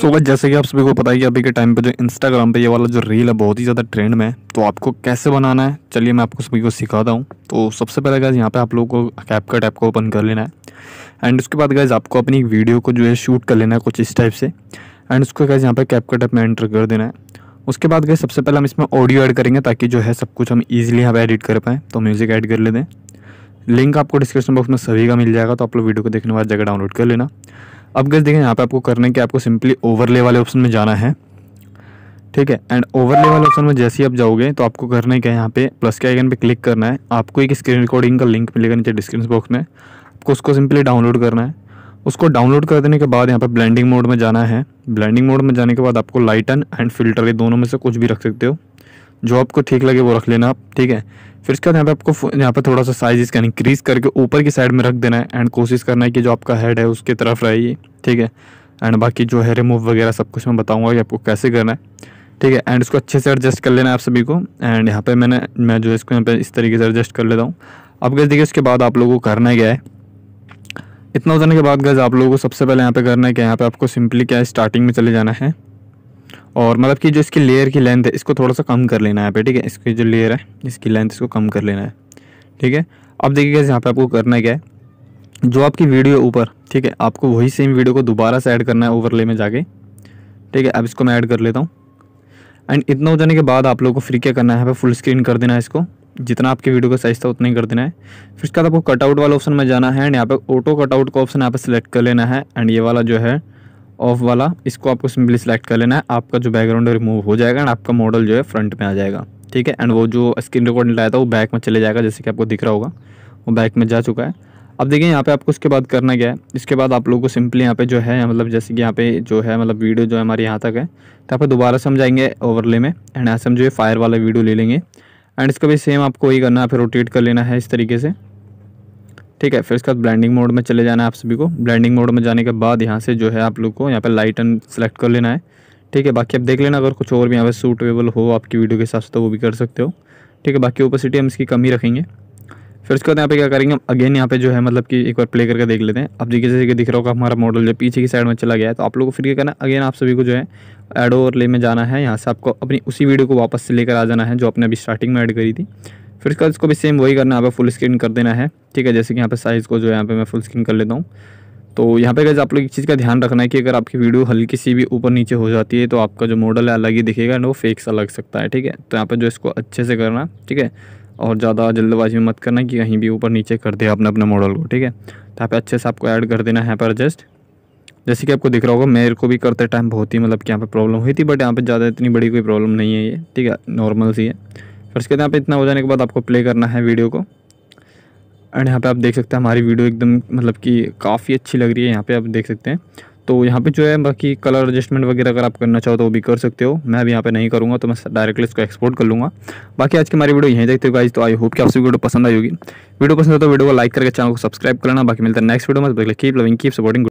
सो जैसे कि आप सभी को पता है कि अभी के टाइम पे जो इंस्टाग्राम पे ये वाला जो रील है बहुत ही ज़्यादा ट्रेंड में है तो आपको कैसे बनाना है चलिए मैं आपको सभी को सिखाता हूँ तो सबसे पहले गैस यहाँ पे आप लोगों को कैप का ऐप को ओपन कर लेना है एंड उसके बाद गैस आपको अपनी वीडियो को जो है शूट कर लेना है कुछ इस टाइप से एंड उसको गैस यहाँ पर कैप कट ऐप में एंटर कर देना है उसके बाद गए सबसे पहले हम इसमें ऑडियो ऐड करेंगे ताकि जो है सब कुछ हम ईजिली यहाँ पर एडिट कर पाएँ तो म्यूज़िक ऐड कर लेते हैं लिंक आपको डिस्क्रिप्शन बॉक्स में सभी का मिल जाएगा तो आप लोग वीडियो को देखने के बाद जगह डाउनलोड कर लेना अब गैस देखें यहाँ पे आपको करने के आपको सिंपली ओवरले वाले ऑप्शन में जाना है ठीक है एंड ओवरले वाले ऑप्शन में जैसे ही आप जाओगे तो आपको करने के यहाँ पे प्लस के आइकन पे क्लिक करना है आपको एक स्क्रीन रिकॉर्डिंग का लिंक मिलेगा नीचे डिस्क्रिप्शन बॉक्स में आपको उसको सिंपली डाउनलोड करना है उसको डाउनलोड कर देने के बाद यहाँ पर ब्लेंडिंग मोड में जाना है ब्लेंडिंग मोड में जाने के बाद आपको लाइटन एंड फिल्टर ये दोनों में से कुछ भी रख सकते हो जो आपको ठीक लगे वो रख लेना आप ठीक है फिर इसके बाद यहाँ पे आपको यहाँ पे थोड़ा सा साइज इसका इंक्रीज करके ऊपर की साइड में रख देना है एंड कोशिश करना है कि जो आपका हेड है उसके तरफ रहे ये ठीक है एंड बाकी जो है रिमूव वगैरह सब कुछ मैं बताऊँगा कि आपको कैसे करना है ठीक है एंड इसको अच्छे से एडजस्ट कर लेना है आप सभी को एंड यहाँ पर मैंने मैं जो इसको यहाँ पे इस तरीके से एडजस्ट कर लेता हूँ अब गैस देखिए इसके बाद आप लोगों को करना क्या है इतना हो जाने के बाद गैस आप लोगों को सबसे पहले यहाँ पे करना है कि यहाँ पे आपको सिंपली क्या है स्टार्टिंग में चले जाना है और मतलब कि जो इसकी लेयर की लेंथ है इसको थोड़ा सा कम कर लेना है पे ठीक है इसकी जो लेयर है इसकी लेंथ इसको कम कर लेना है ठीक है अब देखिए यहाँ पे आपको करना क्या है जो आपकी वीडियो ऊपर ठीक है आपको वही सेम वीडियो को दोबारा से ऐड करना है ओवरले में जाके ठीक है अब इसको मैं ऐड कर लेता हूँ एंड इतना हो जाने के बाद आप लोगों को फिर क्या करना है यहाँ फुल स्क्रीन कर देना है इसको जितना आपके वीडियो का साइज़ था उतना ही कर देना है फिर उसके बाद आपको कटआउट वाला ऑप्शन में जाना है एंड यहाँ पे ऑटो कटआउट का ऑप्शन यहाँ पे सिलेक्ट कर लेना है एंड ये वाला जो है ऑफ वाला इसको आपको सिंपली सिलेक्ट कर लेना है आपका जो बैकग्राउंड रिमूव हो जाएगा एंड आपका मॉडल जो है फ्रंट में आ जाएगा ठीक है एंड वो जो स्क्रीन रिकॉर्डिंग लाया था वो बैक में चले जाएगा जैसे कि आपको दिख रहा होगा वो बैक में जा चुका है अब देखिए यहाँ पे आपको उसके बाद करना क्या है इसके बाद आप लोगों को सिंपली यहाँ पे जो है मतलब जैसे कि यहाँ पे जो है मतलब वीडियो जो है हमारे यहाँ तक है तो आप दोबारा जाएंगे ओवरले में एंड ऐसे हम जो है फायर वाला वीडियो ले लेंगे एंड इसका भी सेम आपको वही करना है फिर रोटेट कर लेना है इस तरीके से ठीक है फिर इसके बाद ब्लैंडिंग मोड में चले जाना है आप सभी को ब्लैंडिंग मोड में जाने के बाद यहाँ से जो है आप लोग को यहाँ पर लाइट एंड सेलेक्ट कर लेना है ठीक है बाकी आप देख लेना अगर कुछ और भी यहाँ पर सूटेबल हो आपकी वीडियो के हिसाब से तो वो भी कर सकते हो ठीक है बाकी ओपेसिटी हम इसकी कम ही रखेंगे फिर उसके बाद यहाँ पे क्या करेंगे हम अगेन यहाँ पे जो है मतलब कि एक बार प्ले करके देख लेते हैं अब जी जैसे कि दिख रहा होगा हमारा मॉडल जो पीछे की साइड में चला गया है तो आप लोगों को फिर क्या करना है अगेन आप सभी को जो है एड ले में जाना है यहाँ से आपको अपनी उसी वीडियो को वापस से लेकर आ जाना है जो आपने अभी स्टार्टिंग में ऐड करी थी फिर उसके बाद इसको भी सेम वही करना है यहाँ पर फुल स्क्रीन कर देना है ठीक है जैसे कि यहाँ पर साइज़ को जो है यहाँ पर मैं फुल स्क्रीन कर लेता हूँ तो यहाँ पे गैस आप लोग एक चीज़ का ध्यान रखना है कि अगर आपकी वीडियो हल्की सी भी ऊपर नीचे हो जाती है तो आपका जो मॉडल है अलग ही दिखेगा एंड वो फेक सा लग सकता है ठीक है तो यहाँ पर जो इसको अच्छे से करना ठीक है और ज़्यादा जल्दबाजी में मत करना कि कहीं भी ऊपर नीचे कर दे आपने अपने मॉडल को ठीक है तो यहाँ पर अच्छे से आपको ऐड कर देना है पर एडजस्ट जैसे कि आपको दिख रहा होगा मेरे को भी करते टाइम बहुत ही मतलब कि यहाँ पर प्रॉब्लम हुई थी बट यहाँ पर ज़्यादा इतनी बड़ी कोई प्रॉब्लम नहीं है ये ठीक है नॉर्मल सी है फिर उसके बाद यहाँ पे इतना हो जाने के बाद आपको प्ले करना है वीडियो को एंड यहाँ पे आप देख सकते हैं हमारी वीडियो एकदम मतलब कि काफ़ी अच्छी लग रही है यहाँ पे आप देख सकते हैं तो यहाँ पे जो है बाकी कलर एडजस्टमेंट वगैरह अगर आप करना चाहो तो वो भी कर सकते हो मैं अभी यहाँ पे नहीं करूँगा तो मैं डायरेक्टली इसको एक्सपोर्ट कर लूँगा बाकी आज की हमारी वीडियो यहीं देखते हो गाइज तो आई होप कि आपसे वीडियो पसंद आई होगी वीडियो पसंद हो तो वीडियो को लाइक करके चैनल को सब्सक्राइब करना बाकी मिलता है नेक्स्ट वीडियो में कीप लविंग कीप सपोर्टिंग